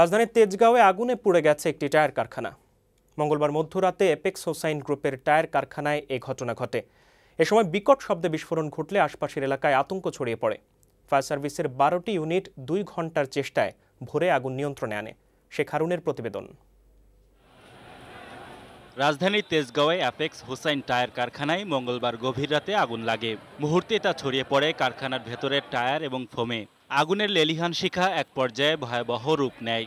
রাজধানীর তেজগাঁওয়ে আগুনে পুড়ে গেছে একটি টায়ার কারখানা মঙ্গলবার মধ্যরাতে এপেক্স হোসাইন গ্রুপের টায়ার কারখানায় এ ঘটনা ঘটে এ সময় বিকট শব্দে বিস্ফোরণ ঘটলে আশপাশের এলাকায় আতঙ্ক ছড়িয়ে পড়ে ফায়ার সার্ভিসের বারোটি ইউনিট দুই ঘন্টার চেষ্টায় ভোরে আগুন নিয়ন্ত্রণে আনে শেখ হারুনের প্রতিবেদন রাজধানীর তেজগাঁওয়ে অ্যাপেক্স হোসাইন টায়ার কারখানায় মঙ্গলবার গভীর রাতে আগুন লাগে মুহূর্তে তা ছড়িয়ে পড়ে কারখানার ভেতরের টায়ার এবং ফোমে আগুনের লেলিহান শিখা এক পর্যায়ে ভয়াবহ রূপ নেয়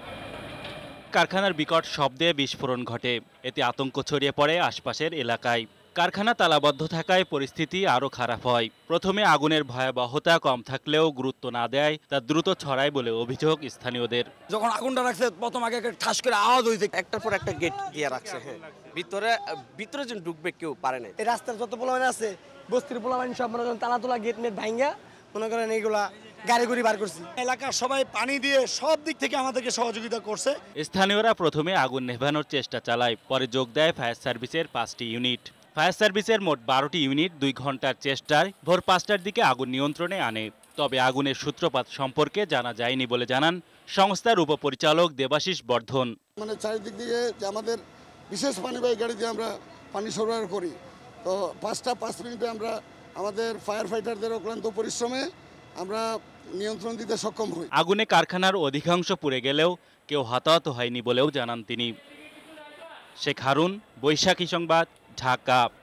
কারখানার বিকট শব্দে বিস্ফোরণ ঘটে এতে আতঙ্ক ছড়িয়ে পড়ে আশপাশের এলাকায় কারখানা তালাবদ্ধ থাকায় পরিস্থিতি আরও খারাপ হয় প্রথমে আগুনের ভয়াবহতা কম থাকলেও গুরুত্ব না দেয় তা দ্রুত ছড়ায় বলে অভিযোগ স্থানীয়দের যখন আগুনটা রাখছে প্রথম আগে ঠাস করে আওয়াজ হয়েছে একটার পর একটা গেট দিয়ে রাখছে হ্যাঁ ভিতরে ভিতরে যেন ঢুকবে কেউ পারে না এই রাস্তার যত পোলাবান আছে বস্তির পোলাবান সব মনে করেন তালা তোলা গেট মেট ভাঙ্গা মনে করেন এইগুলা গাড়ি বার করছি এলাকার সবাই পানি দিয়ে সব দিক থেকে আমাদেরকে সহযোগিতা করছে স্থানীয়রা প্রথমে আগুন নেভানোর চেষ্টা চালায় পরে যোগ দেয় ফায়ার সার্ভিসের পাঁচটি ইউনিট ফায়ার সার্ভিসের মোট বারোটি ইউনিট দুই ঘন্টার চেষ্টায় ভোর পাঁচটার দিকে আগুন নিয়ন্ত্রণে আনে তবে আগুনের সূত্রপাত সম্পর্কে জানা যায়নি বলে জানান সংস্থার উপপরিচালক দেবাশিস বর্ধন মানে চারিদিক দিয়ে যে আমাদের বিশেষ পানিবাহী গাড়ি দিয়ে আমরা পানি সরবরাহ করি তো পাঁচটা পাঁচ মিনিটে আমরা আমাদের ফায়ার ফাইটারদের অক্লান্ত পরিশ্রমে আমরা নিয়ন্ত্রণ দিতে সক্ষম হই আগুনে কারখানার অধিকাংশ পুড়ে গেলেও কেউ হতাহত হয়নি বলেও জানান তিনি শেখ হারুন বৈশাখী সংবাদ ঢাকা